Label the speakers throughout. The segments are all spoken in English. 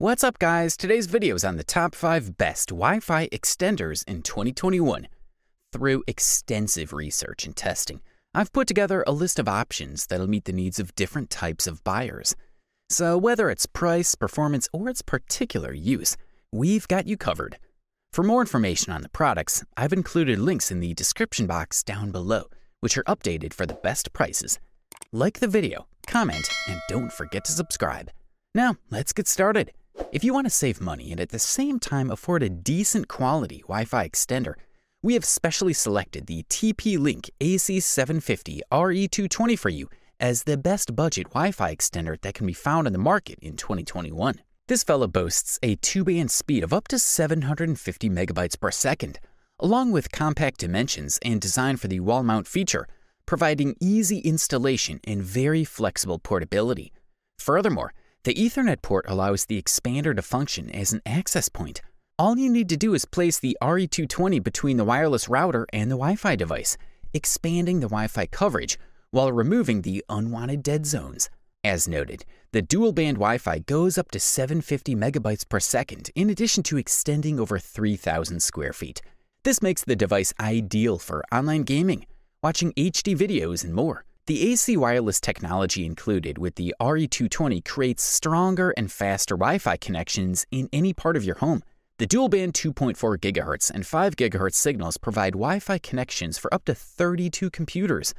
Speaker 1: What's up guys? Today's video is on the top 5 best Wi-Fi extenders in 2021. Through extensive research and testing, I've put together a list of options that'll meet the needs of different types of buyers. So whether it's price, performance, or its particular use, we've got you covered. For more information on the products, I've included links in the description box down below, which are updated for the best prices. Like the video, comment, and don't forget to subscribe. Now, let's get started. If you want to save money and at the same time afford a decent quality Wi-Fi extender, we have specially selected the TP-Link AC750 RE220 for you as the best budget Wi-Fi extender that can be found on the market in 2021. This fella boasts a two-band speed of up to 750 megabytes per second, along with compact dimensions and design for the wall mount feature, providing easy installation and very flexible portability. Furthermore, the Ethernet port allows the expander to function as an access point. All you need to do is place the RE220 between the wireless router and the Wi-Fi device, expanding the Wi-Fi coverage while removing the unwanted dead zones. As noted, the dual-band Wi-Fi goes up to 750 megabytes per second in addition to extending over 3,000 square feet. This makes the device ideal for online gaming, watching HD videos and more. The AC wireless technology included with the RE220 creates stronger and faster Wi-Fi connections in any part of your home. The dual band 2.4 GHz and 5 GHz signals provide Wi-Fi connections for up to 32 computers,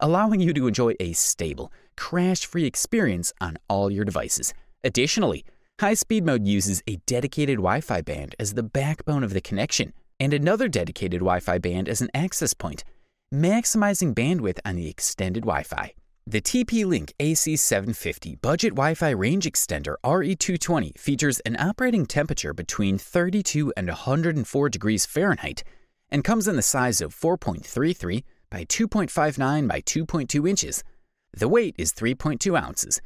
Speaker 1: allowing you to enjoy a stable, crash-free experience on all your devices. Additionally, high-speed mode uses a dedicated Wi-Fi band as the backbone of the connection and another dedicated Wi-Fi band as an access point, maximizing bandwidth on the extended Wi-Fi. The TP-Link AC750 budget Wi-Fi range extender RE220 features an operating temperature between 32 and 104 degrees Fahrenheit and comes in the size of 4.33 by 2.59 by 2.2 inches. The weight is 3.2 ounces.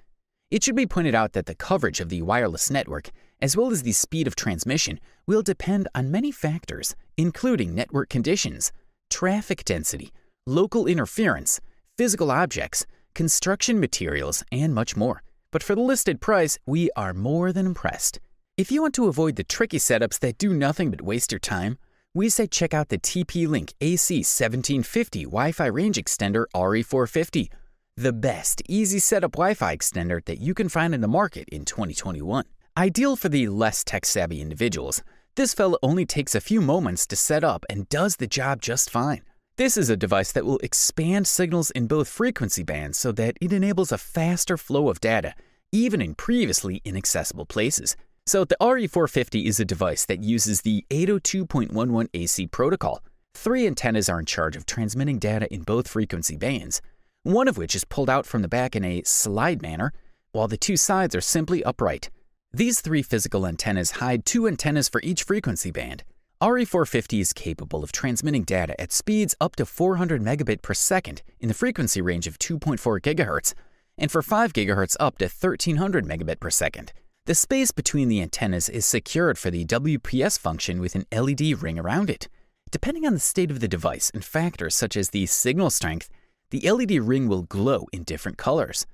Speaker 1: It should be pointed out that the coverage of the wireless network, as well as the speed of transmission, will depend on many factors, including network conditions, traffic density, local interference, physical objects, construction materials, and much more. But for the listed price, we are more than impressed. If you want to avoid the tricky setups that do nothing but waste your time, we say check out the TP-Link AC1750 Wi-Fi range extender RE450, the best easy setup Wi-Fi extender that you can find in the market in 2021. Ideal for the less tech-savvy individuals, this fella only takes a few moments to set up and does the job just fine. This is a device that will expand signals in both frequency bands so that it enables a faster flow of data, even in previously inaccessible places. So the RE450 is a device that uses the 802.11 AC protocol. Three antennas are in charge of transmitting data in both frequency bands, one of which is pulled out from the back in a slide manner, while the two sides are simply upright. These three physical antennas hide two antennas for each frequency band. RE450 is capable of transmitting data at speeds up to 400 megabit per second in the frequency range of 2.4 GHz, and for 5 GHz up to 1300 megabit per second. The space between the antennas is secured for the WPS function with an LED ring around it. Depending on the state of the device and factors such as the signal strength, the LED ring will glow in different colors.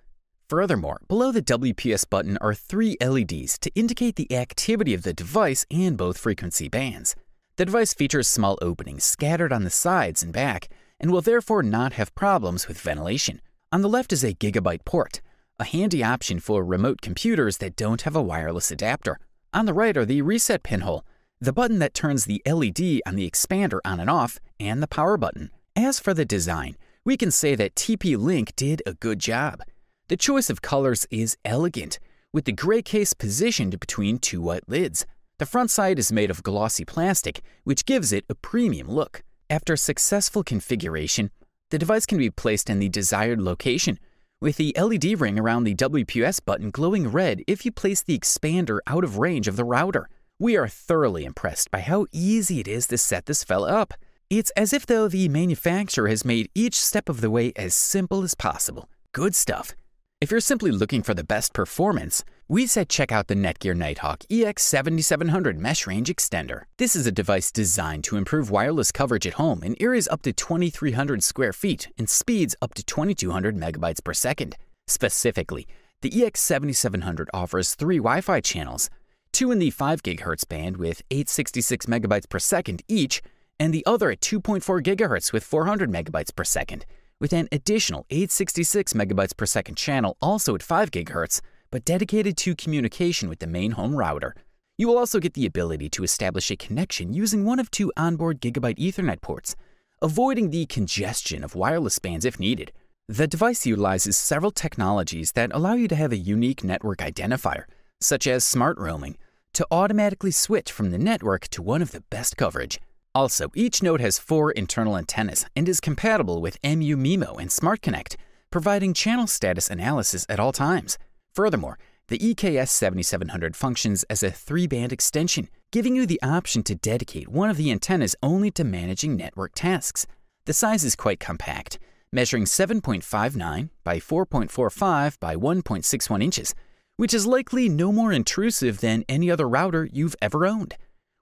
Speaker 1: Furthermore, below the WPS button are three LEDs to indicate the activity of the device and both frequency bands. The device features small openings scattered on the sides and back and will therefore not have problems with ventilation. On the left is a Gigabyte port, a handy option for remote computers that don't have a wireless adapter. On the right are the reset pinhole, the button that turns the LED on the expander on and off, and the power button. As for the design, we can say that TP-Link did a good job. The choice of colors is elegant, with the gray case positioned between two white lids. The front side is made of glossy plastic, which gives it a premium look. After successful configuration, the device can be placed in the desired location, with the LED ring around the WPS button glowing red if you place the expander out of range of the router. We are thoroughly impressed by how easy it is to set this fella up. It's as if though the manufacturer has made each step of the way as simple as possible. Good stuff. If you're simply looking for the best performance, we said check out the Netgear Nighthawk EX7700 Mesh Range Extender. This is a device designed to improve wireless coverage at home in areas up to 2300 square feet and speeds up to 2200 megabytes per second. Specifically, the EX7700 offers three Wi-Fi channels, two in the 5 GHz band with 866 megabytes per second each, and the other at 2.4 GHz with 400 megabytes per second with an additional 866 megabytes per second channel also at 5 GHz, but dedicated to communication with the main home router. You will also get the ability to establish a connection using one of two onboard Gigabyte Ethernet ports, avoiding the congestion of wireless bands if needed. The device utilizes several technologies that allow you to have a unique network identifier, such as smart roaming, to automatically switch from the network to one of the best coverage. Also, each node has four internal antennas and is compatible with MU MIMO and Smart Connect, providing channel status analysis at all times. Furthermore, the EKS 7700 functions as a three-band extension, giving you the option to dedicate one of the antennas only to managing network tasks. The size is quite compact, measuring 7.59 by 4.45 by 1.61 inches, which is likely no more intrusive than any other router you've ever owned.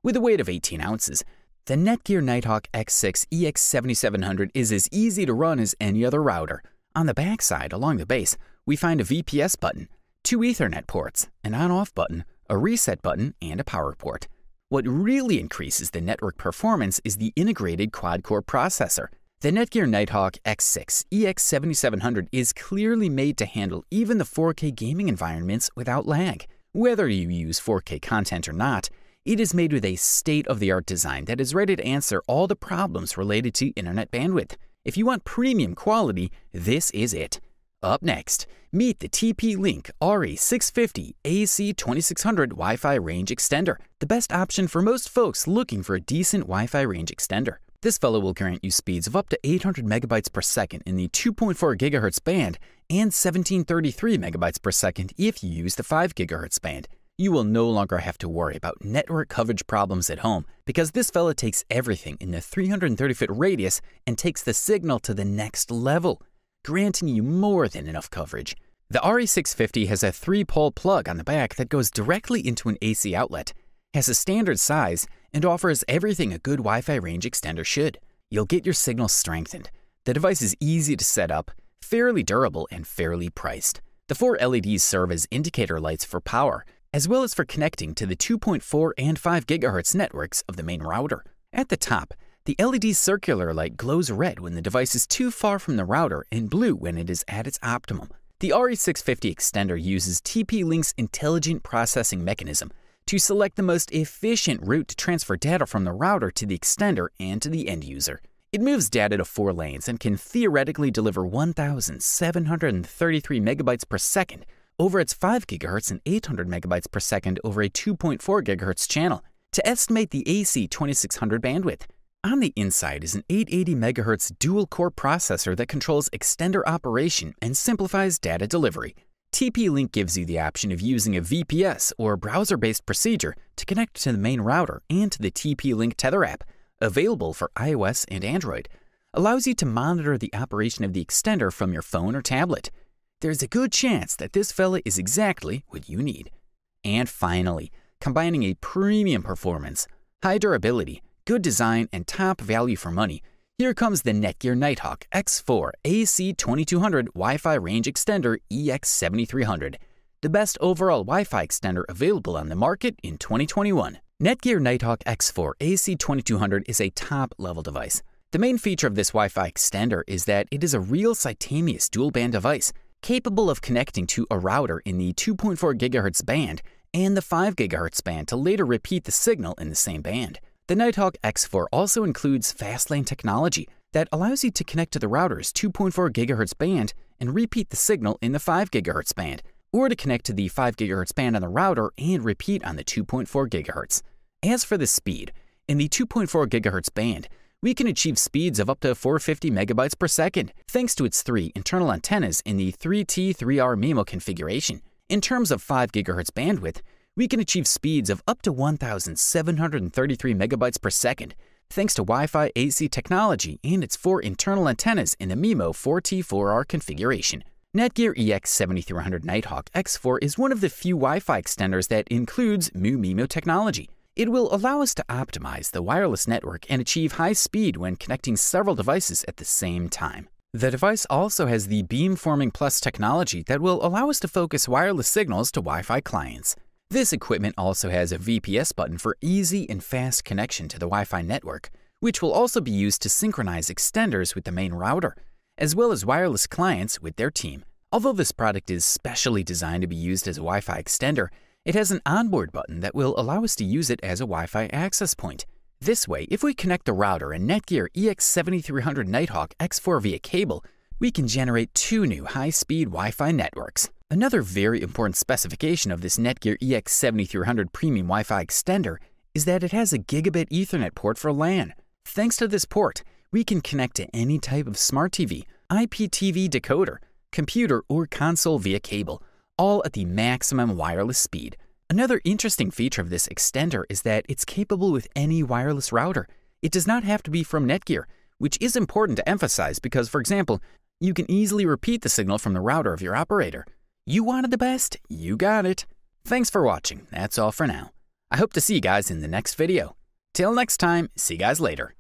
Speaker 1: With a weight of 18 ounces, the Netgear Nighthawk X6 EX7700 is as easy to run as any other router. On the backside, along the base, we find a VPS button, two Ethernet ports, an on-off button, a reset button, and a power port. What really increases the network performance is the integrated quad-core processor. The Netgear Nighthawk X6 EX7700 is clearly made to handle even the 4K gaming environments without lag. Whether you use 4K content or not, it is made with a state-of-the-art design that is ready to answer all the problems related to internet bandwidth. If you want premium quality, this is it. Up next, meet the TP-Link RE650 AC2600 Wi-Fi range extender, the best option for most folks looking for a decent Wi-Fi range extender. This fellow will grant you speeds of up to 800 megabytes per second in the 2.4 gigahertz band and 1733 megabytes per second if you use the 5 gigahertz band. You will no longer have to worry about network coverage problems at home because this fella takes everything in the 330 foot radius and takes the signal to the next level, granting you more than enough coverage. The RE650 has a 3 pole plug on the back that goes directly into an AC outlet, has a standard size, and offers everything a good Wi Fi range extender should. You'll get your signal strengthened. The device is easy to set up, fairly durable, and fairly priced. The four LEDs serve as indicator lights for power, as well as for connecting to the 2.4 and 5 GHz networks of the main router. At the top, the LED circular light glows red when the device is too far from the router and blue when it is at its optimum. The RE650 extender uses TP-Link's intelligent processing mechanism to select the most efficient route to transfer data from the router to the extender and to the end user. It moves data to four lanes and can theoretically deliver 1,733 megabytes per second, over its 5 GHz and 800 megabytes per second over a 2.4 GHz channel to estimate the AC 2600 bandwidth. On the inside is an 880 MHz dual-core processor that controls extender operation and simplifies data delivery. TP-Link gives you the option of using a VPS or browser-based procedure to connect to the main router and to the TP-Link Tether app, available for iOS and Android. Allows you to monitor the operation of the extender from your phone or tablet there's a good chance that this fella is exactly what you need. And finally, combining a premium performance, high durability, good design, and top value for money, here comes the Netgear Nighthawk X4 AC2200 Wi-Fi Range Extender EX7300, the best overall Wi-Fi extender available on the market in 2021. Netgear Nighthawk X4 AC2200 is a top-level device. The main feature of this Wi-Fi extender is that it is a real Citamius dual-band device, capable of connecting to a router in the 2.4 GHz band and the 5 GHz band to later repeat the signal in the same band. The Nighthawk X4 also includes Fastlane technology that allows you to connect to the router's 2.4 GHz band and repeat the signal in the 5 GHz band, or to connect to the 5 GHz band on the router and repeat on the 2.4 GHz. As for the speed, in the 2.4 GHz band, we can achieve speeds of up to 450 megabytes per second thanks to its three internal antennas in the 3T3R MIMO configuration. In terms of 5 GHz bandwidth, we can achieve speeds of up to 1,733 megabytes per second thanks to Wi-Fi AC technology and its four internal antennas in the MIMO 4T4R configuration. Netgear EX7300 Nighthawk X4 is one of the few Wi-Fi extenders that includes mu MIMO technology. It will allow us to optimize the wireless network and achieve high speed when connecting several devices at the same time. The device also has the beamforming plus technology that will allow us to focus wireless signals to Wi-Fi clients. This equipment also has a VPS button for easy and fast connection to the Wi-Fi network, which will also be used to synchronize extenders with the main router, as well as wireless clients with their team. Although this product is specially designed to be used as a Wi-Fi extender, it has an onboard button that will allow us to use it as a Wi-Fi access point. This way, if we connect the router and Netgear EX7300 Nighthawk X4 via cable, we can generate two new high-speed Wi-Fi networks. Another very important specification of this Netgear EX7300 Premium Wi-Fi extender is that it has a gigabit Ethernet port for LAN. Thanks to this port, we can connect to any type of smart TV, IPTV decoder, computer, or console via cable, all at the maximum wireless speed. Another interesting feature of this extender is that it's capable with any wireless router. It does not have to be from Netgear, which is important to emphasize because, for example, you can easily repeat the signal from the router of your operator. You wanted the best, you got it. Thanks for watching, that's all for now. I hope to see you guys in the next video. Till next time, see you guys later.